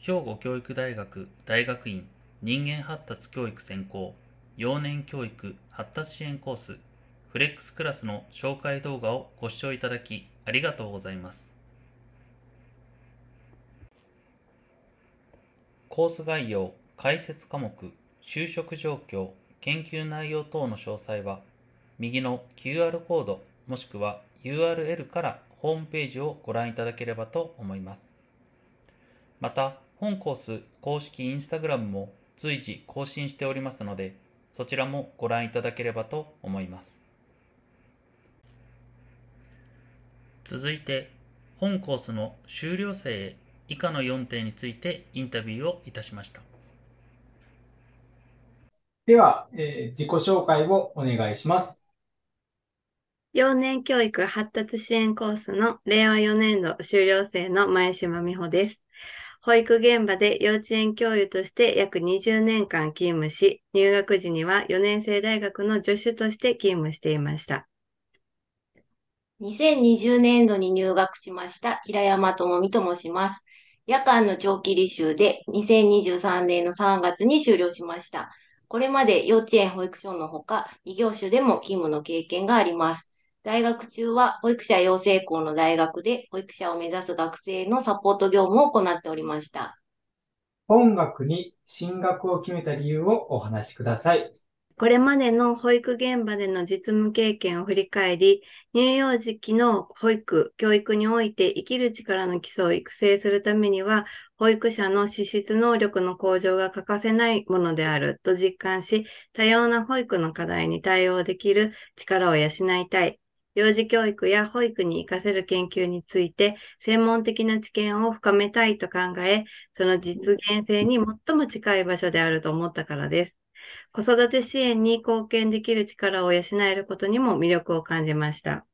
兵庫教育大学大学院人間発達教育専攻幼年教育発達支援コースフレックスクラスの紹介動画をご視聴いただきありがとうございます。コース概要、解説科目、就職状況、研究内容等の詳細は、右の QR コードもしくは URL からホームページをご覧いただければと思います。また、本コース公式インスタグラムも随時更新しておりますので、そちらもご覧いただければと思います。続いて、本コースの修了生以下の4点についてインタビューをいたしました。では、えー、自己紹介をお願いします。幼年教育発達支援コースの令和4年度修了生の前島美穂です。保育現場で幼稚園教諭として約20年間勤務し、入学時には4年生大学の助手として勤務していました。2020年度に入学しました平山智美と申します。夜間の長期履修で2023年の3月に終了しました。これまで幼稚園保育所のほか、異業種でも勤務の経験があります。大学中は保育者養成校の大学で保育者を目指す学生のサポート業務を行っておりました。音楽に進学を決めた理由をお話しください。これまでの保育現場での実務経験を振り返り、乳幼児期の保育、教育において生きる力の基礎を育成するためには、保育者の資質能力の向上が欠かせないものであると実感し、多様な保育の課題に対応できる力を養いたい幼児教育や保育に活かせる研究について、専門的な知見を深めたいと考え、その実現性に最も近い場所であると思ったからです。子育て支援に貢献できる力を養えることにも魅力を感じました。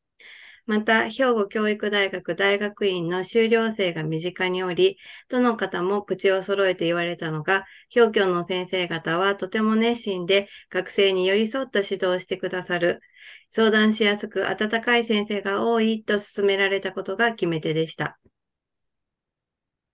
また、兵庫教育大学大学院の修了生が身近におり、どの方も口を揃えて言われたのが、兵教の先生方はとても熱心で、学生に寄り添った指導をしてくださる、相談しやすく温かい先生が多いと勧められたことが決め手でした。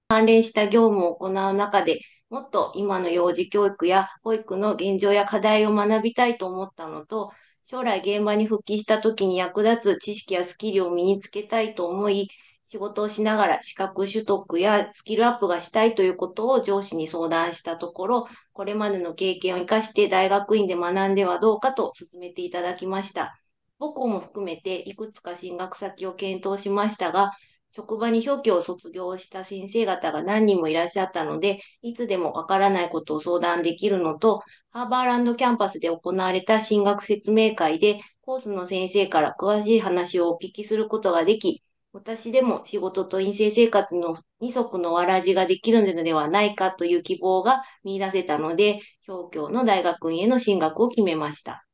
関連した業務を行う中で、もっと今の幼児教育や保育の現状や課題を学びたいと思ったのと、将来現場に復帰した時に役立つ知識やスキルを身につけたいと思い、仕事をしながら資格取得やスキルアップがしたいということを上司に相談したところ、これまでの経験を生かして大学院で学んではどうかと勧めていただきました。母校も含めていくつか進学先を検討しましたが、職場に表記を卒業した先生方が何人もいらっしゃったので、いつでもわからないことを相談できるのと、ハーバーランドキャンパスで行われた進学説明会で、コースの先生から詳しい話をお聞きすることができ、私でも仕事と陰性生活の二足のわらじができるのではないかという希望が見出せたので、表教の大学院への進学を決めました。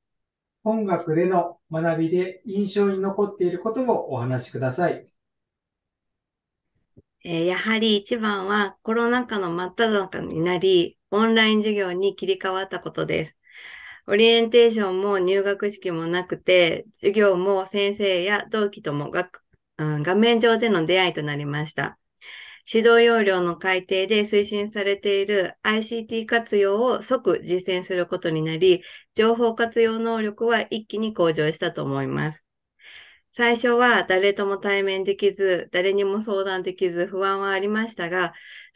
音楽での学びで印象に残っていることをお話しください。えやはり一番はコロナ禍の真っ只中になり、オンライン授業に切り替わったことです。オリエンテーションも入学式もなくて、授業も先生や同期とも学画面上での出会いとなりました。指導要領の改定で推進されている ICT 活用を即実践することになり、情報活用能力は一気に向上したと思います。最初は誰とも対面できず、誰にも相談できず不安はありましたが、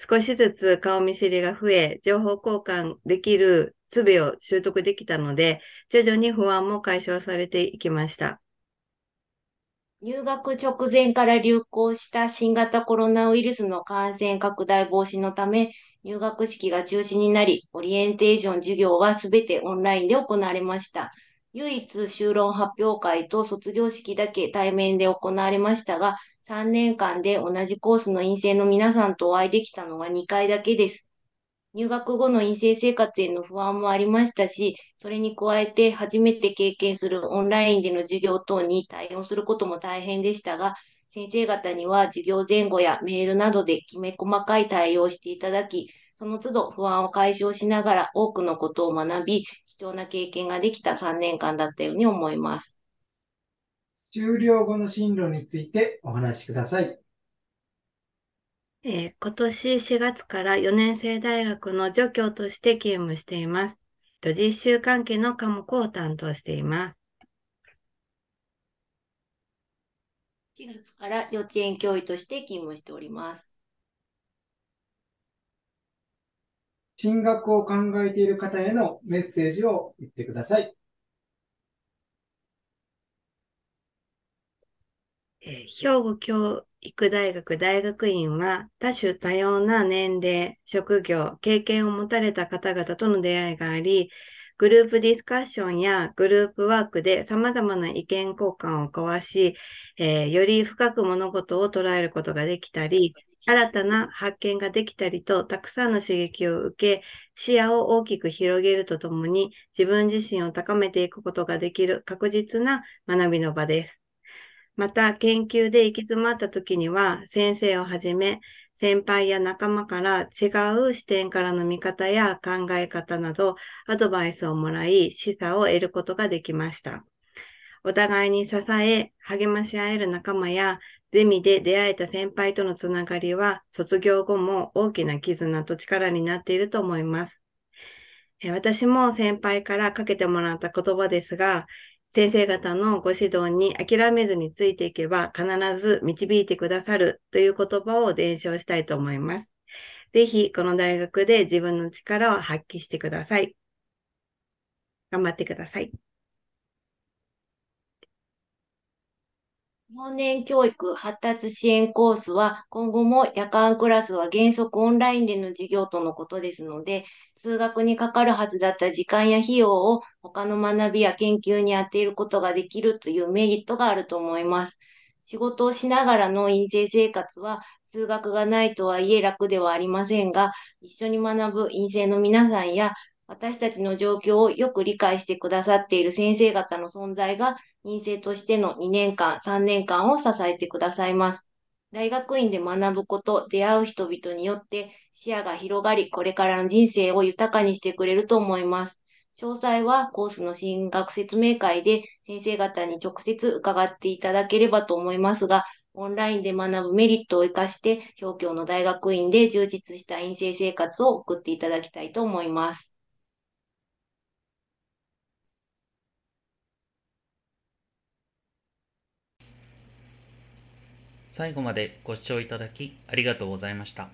少しずつ顔見知りが増え、情報交換できる術を習得できたので、徐々に不安も解消されていきました。入学直前から流行した新型コロナウイルスの感染拡大防止のため、入学式が中止になり、オリエンテーション授業はすべてオンラインで行われました。唯一就労発表会と卒業式だけ対面で行われましたが、3年間で同じコースの院生の皆さんとお会いできたのは2回だけです。入学後の院生生活への不安もありましたし、それに加えて初めて経験するオンラインでの授業等に対応することも大変でしたが、先生方には授業前後やメールなどできめ細かい対応していただき、その都度不安を解消しながら多くのことを学び、貴重な経験ができた3年間だったように思います。終了後の進路についてお話しください。えー、今年4月から4年生大学の助教として勤務しています。実習関係の科目を担当しています。4月から幼稚園教諭として勤務しております。進学を考えている方へのメッセージを言ってください。え兵庫教育大学大学院は多種多様な年齢、職業、経験を持たれた方々との出会いがあり、グループディスカッションやグループワークで様々な意見交換を交わし、えー、より深く物事を捉えることができたり、新たな発見ができたりと、たくさんの刺激を受け、視野を大きく広げるとともに、自分自身を高めていくことができる確実な学びの場です。また研究で行き詰まった時には先生をはじめ先輩や仲間から違う視点からの見方や考え方などアドバイスをもらい示唆を得ることができました。お互いに支え励まし合える仲間やゼミで出会えた先輩とのつながりは卒業後も大きな絆と力になっていると思います。私も先輩からかけてもらった言葉ですが、先生方のご指導に諦めずについていけば必ず導いてくださるという言葉を伝承したいと思います。ぜひ、この大学で自分の力を発揮してください。頑張ってください。幼年教育発達支援コースは、今後も夜間クラスは原則オンラインでの授業とのことですので、通学にかかるはずだった時間や費用を他の学びや研究に充てることができるというメリットがあると思います。仕事をしながらの陰性生活は、通学がないとはいえ楽ではありませんが、一緒に学ぶ陰性の皆さんや私たちの状況をよく理解してくださっている先生方の存在が、院生としての2年間、3年間を支えてくださいます。大学院で学ぶこと、出会う人々によって視野が広がり、これからの人生を豊かにしてくれると思います。詳細はコースの進学説明会で先生方に直接伺っていただければと思いますが、オンラインで学ぶメリットを活かして、表京の大学院で充実した院生生活を送っていただきたいと思います。最後までご視聴いただきありがとうございました。